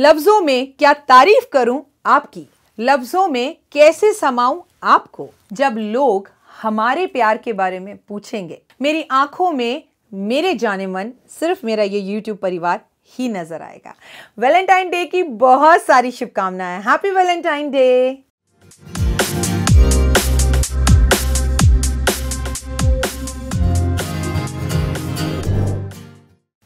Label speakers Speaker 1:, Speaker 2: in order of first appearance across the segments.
Speaker 1: लफ्जों में क्या तारीफ करूं आपकी लफ्जों में कैसे समाऊं आपको जब लोग हमारे प्यार के बारे में पूछेंगे मेरी आंखों में मेरे जाने मन सिर्फ मेरा ये YouTube परिवार ही नजर आएगा वैलेंटाइन डे की बहुत सारी शुभकामनाएं हैप्पी वैलेंटाइन डे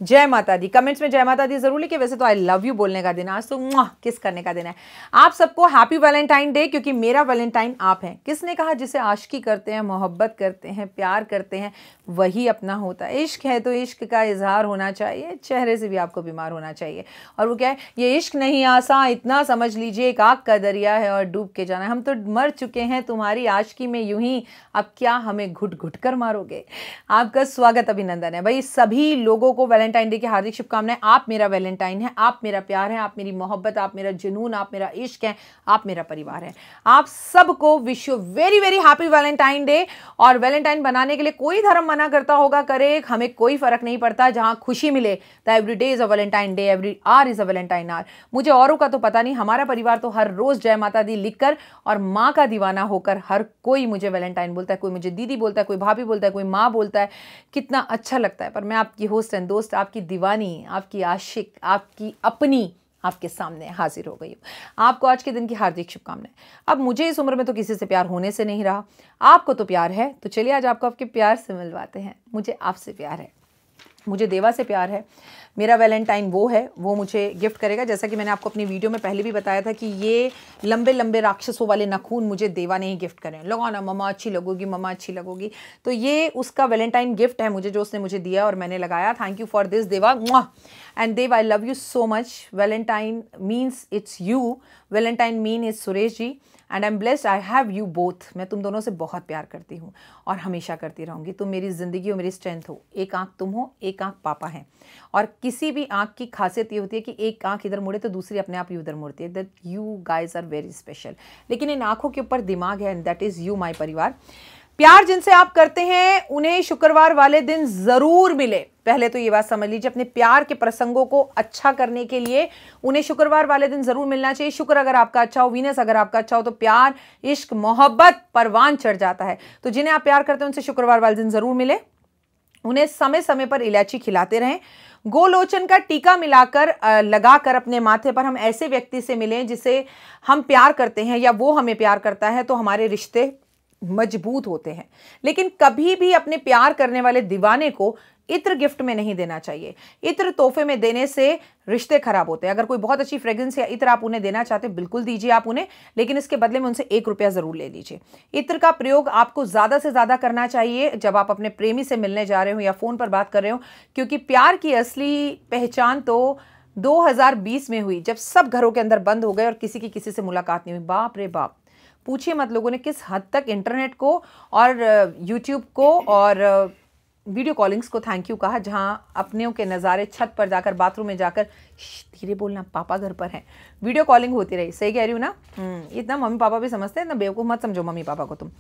Speaker 1: जय माता दी कमेंट्स में जय माता दी जरूर लिखे वैसे तो आई लव यू बोलने का दिन आज तो किस करने का दिन है आप सबको हैप्पी वैलेंटाइन डे क्योंकि मेरा वैलेंटाइन आप हैं किसने कहा जिसे आशकी करते हैं मोहब्बत करते हैं प्यार करते हैं वही अपना होता है इश्क है तो इश्क का इजहार होना चाहिए चेहरे से भी आपको बीमार होना चाहिए और वो क्या है ये इश्क नहीं आसा इतना समझ लीजिए एक आग का दरिया है और डूब के जाना हम तो मर चुके हैं तुम्हारी आशकी में यूं ही अब क्या हमें घुट घुट कर मारोगे आपका स्वागत अभिनंदन है भाई सभी लोगों को वैलेंटाइन वैलेंटाइन डे की हार्दिक शुभकामनाएं आप मेरा वैलेंटाइन है आप मेरा प्यार है आप मेरी मोहब्बत आप मेरा जुनून आप मेरा इश्क है आप मेरा परिवार है आप सबको wish you very very happy Valentine day और वैलेंटाइन बनाने के लिए कोई धर्म मना करता होगा करे हमें कोई फर्क नहीं पड़ता जहां खुशी मिले तो every day is a valentine day every hour is a valentine hour मुझे औरों का तो पता नहीं हमारा परिवार तो हर रोज़ जय माता दी लिखकर और माँ का दीवाना होकर हर कोई मुझे वैलेंटाइन बोलता है कोई मुझे दीदी बोलता है कोई भाभी बोलता है कोई माँ बोलता है कितना अच्छा लगता है पर मैं आपकी होस्ट एंड दोस्त आपकी दीवानी आपकी आशिक आपकी अपनी आपके सामने हाजिर हो गई आपको आज के दिन की हार्दिक शुभकामनाएं अब मुझे इस उम्र में तो किसी से प्यार होने से नहीं रहा आपको तो प्यार है तो चलिए आज आपको आपके प्यार से मिलवाते हैं मुझे आपसे प्यार है मुझे देवा से प्यार है मेरा वैलेंटाइन वो है वो मुझे गिफ्ट करेगा जैसा कि मैंने आपको अपनी वीडियो में पहले भी बताया था कि ये लंबे लंबे राक्षसों वाले नखून मुझे देवा ने ही गिफ्ट करें लगाओ ना ममा अच्छी लगोगी ममा अच्छी लगोगी तो ये उसका वैलेंटाइन गिफ्ट है मुझे जो उसने मुझे दिया और मैंने लगाया thank you for this Deva and Dev I love you so much valentine means it's you valentine mean is Suresh ji and I am blessed I have you both मैं तुम दोनों से बहुत प्यार करती हूँ और हमेशा करती रहूँगी तुम मेरी ज़िंदगी और मेरी स्ट्रेंथ हो एक आँख तुम हो एक आँख पापा है और किसी भी आँख की खासियत ये होती है कि एक आँख इधर मुड़े तो दूसरी अपने आप ही उधर मुड़ती है that you guys are very special लेकिन इन आँखों के ऊपर दिमाग है and that is you my परिवार प्यार जिनसे आप करते हैं उन्हें शुक्रवार वाले दिन जरूर मिले पहले तो ये बात समझ लीजिए अपने प्यार के प्रसंगों को अच्छा करने के लिए उन्हें शुक्रवार वाले दिन जरूर मिलना चाहिए शुक्र अगर आपका अच्छा हो वीनस अगर आपका अच्छा हो तो प्यार इश्क मोहब्बत परवान चढ़ जाता है तो जिन्हें आप प्यार करते हैं उनसे शुक्रवार वाले दिन जरूर मिले उन्हें समय समय पर इलायची खिलाते रहें गोलोचन का टीका मिलाकर लगाकर अपने माथे पर हम ऐसे व्यक्ति से मिलें जिसे हम प्यार करते हैं या वो हमें प्यार करता है तो हमारे रिश्ते मजबूत होते हैं लेकिन कभी भी अपने प्यार करने वाले दीवाने को इत्र गिफ्ट में नहीं देना चाहिए इत्र तोहफे में देने से रिश्ते खराब होते हैं अगर कोई बहुत अच्छी फ्रेग्रेंस या इत्र आप उन्हें देना चाहते हैं बिल्कुल दीजिए आप उन्हें लेकिन इसके बदले में उनसे एक रुपया ज़रूर ले लीजिए इत्र का प्रयोग आपको ज़्यादा से ज़्यादा करना चाहिए जब आप अपने प्रेमी से मिलने जा रहे हो या फ़ोन पर बात कर रहे हो क्योंकि प्यार की असली पहचान तो 2020 में हुई जब सब घरों के अंदर बंद हो गए और किसी की किसी से मुलाकात नहीं हुई बाप रे बाप पूछिए मत लोगों ने किस हद तक इंटरनेट को और यूट्यूब को और वीडियो कॉलिंग्स को थैंक यू कहा जहाँ अपने के नज़ारे छत पर जाकर बाथरूम में जाकर धीरे बोलना पापा घर पर हैं वीडियो कॉलिंग होती रही सही कह रही हूँ ना हम्म। इतना मम्मी पापा भी समझते हैं ना बेवकूफ़ मत समझो मम्मी पापा को तुम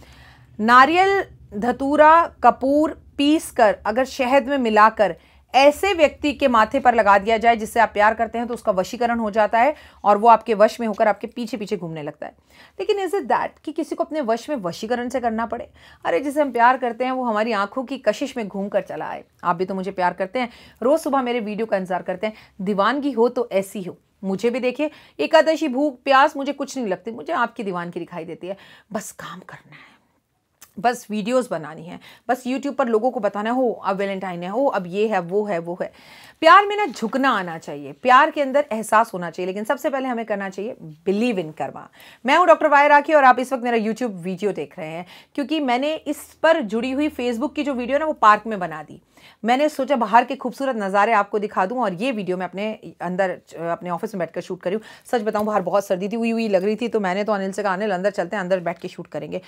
Speaker 1: नारियल धतूरा कपूर पीस कर अगर शहद में मिलाकर ऐसे व्यक्ति के माथे पर लगा दिया जाए जिससे आप प्यार करते हैं तो उसका वशीकरण हो जाता है और वो आपके वश में होकर आपके पीछे पीछे घूमने लगता है लेकिन इज इट दैट कि किसी को अपने वश में वशीकरण से करना पड़े अरे जिसे हम प्यार करते हैं वो हमारी आंखों की कशिश में घूम कर चला आए आप भी तो मुझे प्यार करते हैं रोज़ सुबह मेरे वीडियो का इंतजार करते हैं दीवानगी हो तो ऐसी हो मुझे भी देखिए एकादशी भूख प्यास मुझे कुछ नहीं लगती मुझे आपकी दीवानगी दिखाई देती है बस काम करना है बस वीडियोस बनानी है बस यूट्यूब पर लोगों को बताना हो अब वेलेंटाइन है हो अब ये है वो है वो है प्यार में ना झुकना आना चाहिए प्यार के अंदर एहसास होना चाहिए लेकिन सबसे पहले हमें करना चाहिए बिलीव इन करवा मैं हूँ डॉक्टर वायर राखी और आप इस वक्त मेरा यूट्यूब वीडियो देख रहे हैं क्योंकि मैंने इस पर जुड़ी हुई फेसबुक की जो वीडियो ना वो पार्क में बना दी मैंने सोचा बाहर के खूबसूरत नज़ारे आपको दिखा दूं और ये वीडियो मैं अपने अंदर अपने ऑफिस में बैठ शूट करी हूँ सच बताऊं बाहर बहुत सर्दी थी हुई हुई लग रही थी तो मैंने तो अनिल से कहा अनिल अंदर चलते हैं अंदर बैठ के शूट करेंगे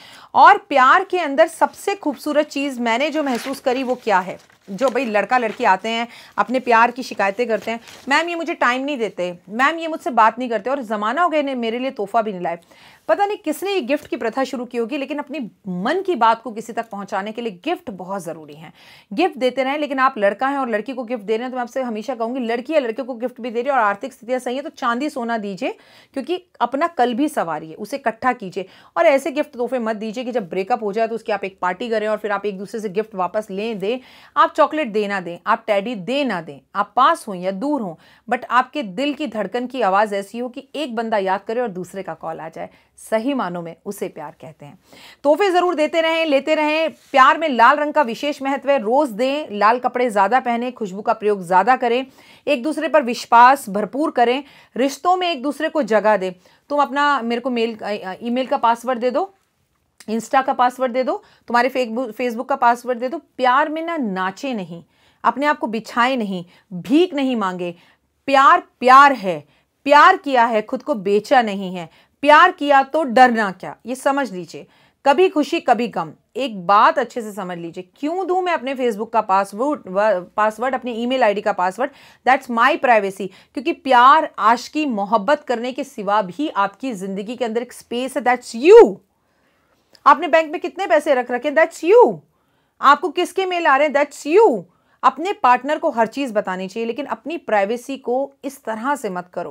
Speaker 1: और प्यार के अंदर सबसे खूबसूरत चीज़ मैंने जो महसूस करी वो क्या है जो भाई लड़का लड़की आते हैं अपने प्यार की शिकायतें करते हैं मैम ये मुझे टाइम नहीं देते मैम ये मुझसे बात नहीं करते और ज़माना हो गया मेरे लिए तोहफा भी नहीं लाए पता नहीं किसने ये गिफ्ट की प्रथा शुरू की होगी लेकिन अपनी मन की बात को किसी तक पहुंचाने के लिए गिफ्ट बहुत ज़रूरी है गिफ्ट देते रहें लेकिन आप लड़का हैं और लड़की को गिफ्ट दे रहे हैं तो मैं आपसे हमेशा कहूँगी लड़की या लड़के को गिफ्ट भी दे रही है और आर्थिक स्थितियाँ सही है तो चांदी सोना दीजिए क्योंकि अपना कल भी सवारी है उसे इकट्ठा कीजिए और ऐसे गिफ्ट तोहफे मत दीजिए कि जब ब्रेकअप हो जाए तो उसकी आप एक पार्टी करें और फिर आप एक दूसरे से गिफ्ट वापस लें दें आप चॉकलेट दे ना दें आप टैडी दे ना दें आप पास हों या दूर हों बट आपके दिल की धड़कन की आवाज़ ऐसी हो कि एक बंदा याद करे और दूसरे का कॉल आ जाए सही मानों में उसे प्यार कहते हैं तोहफे ज़रूर देते रहें लेते रहें प्यार में लाल रंग का विशेष महत्व है रोज़ दें लाल कपड़े ज़्यादा पहने खुशबू का प्रयोग ज़्यादा करें एक दूसरे पर विश्वास भरपूर करें रिश्तों में एक दूसरे को जगह दें तुम अपना मेरे को मेल ईमेल का पासवर्ड दे दो इंस्टा का पासवर्ड दे दो तुम्हारे फेसबुक फेसबुक का पासवर्ड दे दो प्यार में ना नाचे नहीं अपने आप को बिछाए नहीं भीख नहीं मांगे प्यार प्यार है प्यार किया है खुद को बेचा नहीं है प्यार किया तो डरना क्या ये समझ लीजिए कभी खुशी कभी गम एक बात अच्छे से समझ लीजिए क्यों दूं मैं अपने फेसबुक का पासवर्ड पासवर्ड अपने ईमेल आईडी का पासवर्ड दैट्स माय प्राइवेसी क्योंकि प्यार आश की मोहब्बत करने के सिवा भी आपकी ज़िंदगी के अंदर एक स्पेस है दैट्स यू आपने बैंक में कितने पैसे रख रखे दैट्स यू आपको किसके मेल आ रहे हैं दैट्स यू अपने पार्टनर को हर चीज़ बतानी चाहिए लेकिन अपनी प्राइवेसी को इस तरह से मत करो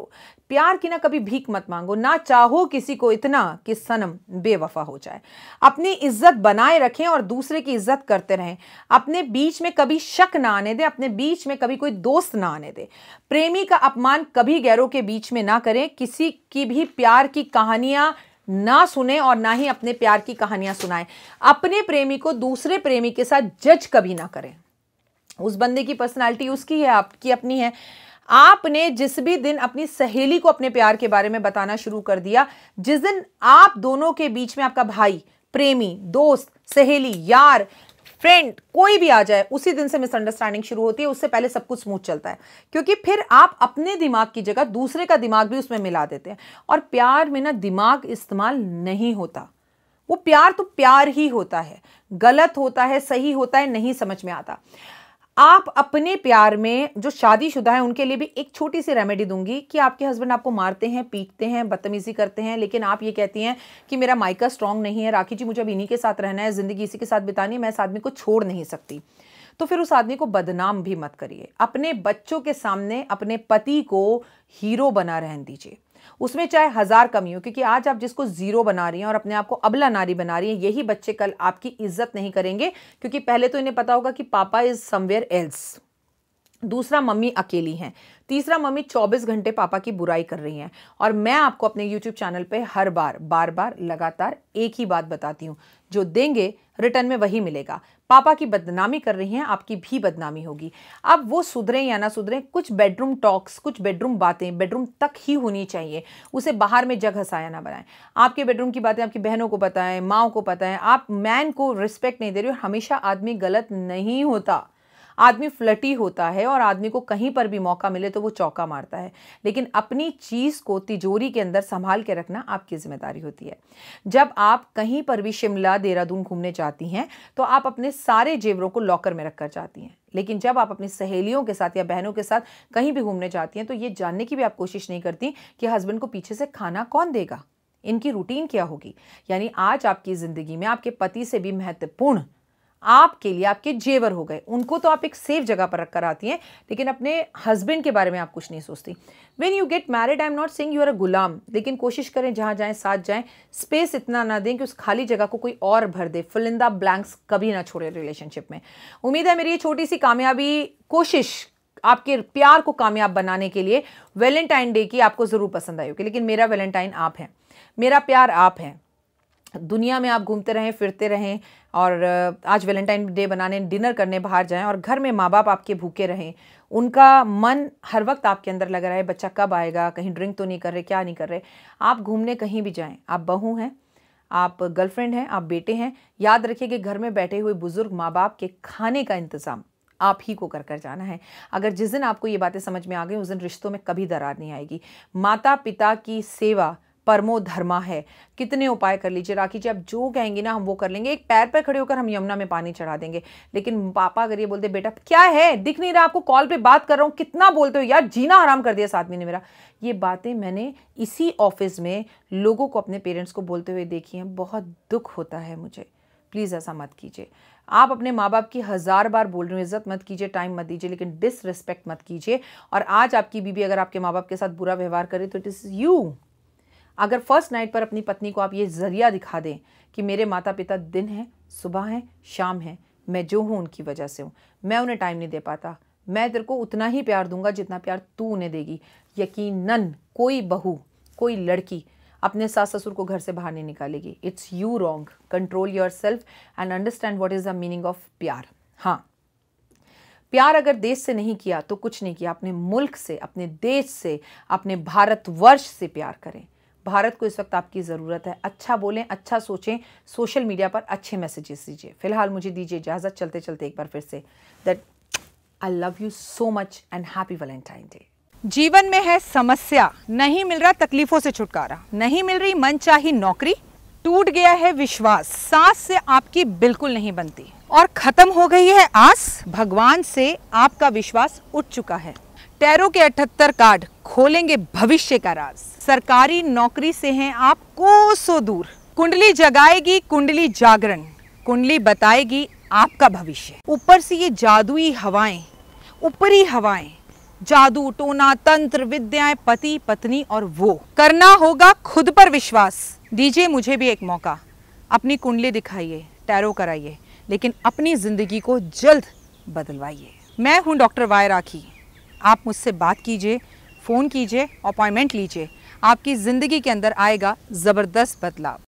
Speaker 1: प्यार की ना कभी भीख मत मांगो ना चाहो किसी को इतना कि सनम बेवफा हो जाए अपनी इज्जत बनाए रखें और दूसरे की इज्जत करते रहें अपने बीच में कभी शक ना आने दें अपने बीच में कभी कोई दोस्त ना आने दें प्रेमी का अपमान कभी गैरों के बीच में ना करें किसी की भी प्यार की कहानियां ना सुने और ना ही अपने प्यार की कहानियां सुनाएं अपने प्रेमी को दूसरे प्रेमी के साथ जज कभी ना करें उस बंदे की पर्सनालिटी उसकी है आपकी अपनी है आपने जिस भी दिन अपनी सहेली को अपने प्यार के बारे में बताना शुरू कर दिया जिस दिन आप दोनों के बीच में आपका भाई प्रेमी दोस्त सहेली यार फ्रेंड कोई भी आ जाए उसी दिन से मिसअंडरस्टैंडिंग शुरू होती है उससे पहले सब कुछ स्मूथ चलता है क्योंकि फिर आप अपने दिमाग की जगह दूसरे का दिमाग भी उसमें मिला देते हैं और प्यार में ना दिमाग इस्तेमाल नहीं होता वो प्यार तो प्यार ही होता है गलत होता है सही होता है नहीं समझ में आता आप अपने प्यार में जो शादीशुदा है उनके लिए भी एक छोटी सी रेमेडी दूंगी कि आपके हस्बैंड आपको मारते हैं पीटते हैं बदतमीजी करते हैं लेकिन आप ये कहती हैं कि मेरा माइका स्ट्रांग नहीं है राखी जी मुझे अब इन्हीं के साथ रहना है ज़िंदगी इसी के साथ बितानी है मैं इस आदमी को छोड़ नहीं सकती तो फिर उस आदमी को बदनाम भी मत करिए अपने बच्चों के सामने अपने पति को हीरो बना रहने दीजिए उसमें चाहे हज़ार कमी हो क्योंकि आज आप जिसको ज़ीरो बना रही हैं और अपने आप को अबला नारी बना रही हैं यही बच्चे कल आपकी इज्जत नहीं करेंगे क्योंकि पहले तो इन्हें पता होगा कि पापा इज़ समवेयर एल्स दूसरा मम्मी अकेली हैं तीसरा मम्मी चौबीस घंटे पापा की बुराई कर रही हैं और मैं आपको अपने यूट्यूब चैनल पर हर बार बार बार लगातार एक ही बात बताती हूँ जो देंगे रिटर्न में वही मिलेगा पापा की बदनामी कर रही हैं आपकी भी बदनामी होगी अब वो सुधरें या ना सुधरें कुछ बेडरूम टॉक्स कुछ बेडरूम बातें बेडरूम तक ही होनी चाहिए उसे बाहर में जग हंसाया ना बनाएं आपके बेडरूम की बातें आपकी बहनों को बताएं माओ को बताएं आप मैन को रिस्पेक्ट नहीं दे रहे हो हमेशा आदमी गलत नहीं होता आदमी फ्लटी होता है और आदमी को कहीं पर भी मौका मिले तो वो चौका मारता है लेकिन अपनी चीज़ को तिजोरी के अंदर संभाल के रखना आपकी ज़िम्मेदारी होती है जब आप कहीं पर भी शिमला देहरादून घूमने जाती हैं तो आप अपने सारे जेवरों को लॉकर में रखकर जाती हैं लेकिन जब आप अपनी सहेलियों के साथ या बहनों के साथ कहीं भी घूमने जाती हैं तो ये जानने की भी आप कोशिश नहीं करती कि हस्बैंड को पीछे से खाना कौन देगा इनकी रूटीन क्या होगी यानी आज आपकी ज़िंदगी में आपके पति से भी महत्वपूर्ण आपके लिए आपके जेवर हो गए उनको तो आप एक सेफ जगह पर रखकर आती हैं लेकिन अपने हस्बैंड के बारे में आप कुछ नहीं सोचती when you get married I am not saying you are a गुलाम लेकिन कोशिश करें जहाँ जाएँ साथ जाएँ स्पेस इतना ना दें कि उस खाली जगह को कोई और भर दे फुलिंदा ब्लैंक्स कभी ना छोड़े रिलेशनशिप में उम्मीद है मेरी ये छोटी सी कामयाबी कोशिश आपके प्यार को कामयाब बनाने के लिए वैलेंटाइन डे की आपको ज़रूर पसंद आई होगी लेकिन मेरा वैलेंटाइन आप हैं मेरा प्यार आप हैं दुनिया में आप घूमते रहें फिरते रहें और आज वैलेंटाइन डे बनाने डिनर करने बाहर जाएं और घर में माँ बाप आपके भूखे रहें उनका मन हर वक्त आपके अंदर लगा रहा है बच्चा कब आएगा कहीं ड्रिंक तो नहीं कर रहे क्या नहीं कर रहे आप घूमने कहीं भी जाएं आप बहू हैं आप गर्लफ्रेंड हैं आप बेटे हैं याद रखिए कि घर में बैठे हुए बुज़ुर्ग माँ बाप के खाने का इंतज़ाम आप ही को कर कर जाना है अगर जिस दिन आपको ये बातें समझ में आ गई उस दिन रिश्तों में कभी दरार नहीं आएगी माता पिता की सेवा परमो धर्मा है कितने उपाय कर लीजिए राखी जी आप जो कहेंगे ना हम वो कर लेंगे एक पैर पर खड़े होकर हम यमुना में पानी चढ़ा देंगे लेकिन पापा अगर ये बोलते बेटा क्या है दिख नहीं रहा आपको कॉल पे बात कर रहा हूँ कितना बोलते हो यार जीना आराम कर दिया इस आदमी ने मेरा ये बातें मैंने इसी ऑफिस में लोगों को अपने पेरेंट्स को बोलते हुए देखी हैं बहुत दुख होता है मुझे प्लीज़ ऐसा मत कीजिए आप अपने माँ बाप की हज़ार बार बोल रहे हो इज़्ज़त मत कीजिए टाइम मत दीजिए लेकिन डिसरिस्पेक्ट मत कीजिए और आज आपकी बीबी अगर आपके माँ बाप के साथ बुरा व्यवहार करे तो इट इज़ यू अगर फर्स्ट नाइट पर अपनी पत्नी को आप ये जरिया दिखा दें कि मेरे माता पिता दिन हैं सुबह हैं शाम हैं मैं जो हूँ उनकी वजह से हूँ मैं उन्हें टाइम नहीं दे पाता मैं तेरे को उतना ही प्यार दूंगा जितना प्यार तू उन्हें देगी यकीनन कोई बहू कोई लड़की अपने सास ससुर को घर से बाहर नहीं निकालेगी it's you wrong control yourself and understand what is the meaning of प्यार हाँ प्यार अगर देश से नहीं किया तो कुछ नहीं किया अपने मुल्क से अपने देश से अपने भारतवर्ष से प्यार करें भारत को इस वक्त आपकी ज़रूरत है अच्छा बोलें अच्छा सोचें सोशल मीडिया पर अच्छे मैसेजेस दीजिए फिलहाल मुझे दीजिए इजाज़त चलते चलते एक बार फिर से that I love you so much and happy Valentine day जीवन में है समस्या नहीं मिल रहा तकलीफों से छुटकारा नहीं मिल रही मन चाही नौकरी टूट गया है विश्वास सांस से आपकी बिल्कुल नहीं बनती और खत्म हो गई है आस भगवान से आपका विश्वास उठ चुका है टैरो के 78 कार्ड खोलेंगे भविष्य का राज सरकारी नौकरी से हैं आप कोसों दूर कुंडली जगाएगी कुंडली जागरण कुंडली बताएगी आपका भविष्य ऊपर से ये जादुई हवाएं ऊपरी हवाएं जादू टोना तंत्र विद्याएं पति पत्नी और वो करना होगा खुद पर विश्वास दीजिए मुझे भी एक मौका अपनी कुंडली दिखाइए टैरो कराइए लेकिन अपनी जिंदगी को जल्द बदलवाइए मैं हूं डॉक्टर वाय राखी आप मुझसे बात कीजिए फ़ोन कीजिए अपॉइंटमेंट लीजिए आपकी ज़िंदगी के अंदर आएगा ज़बरदस्त बदलाव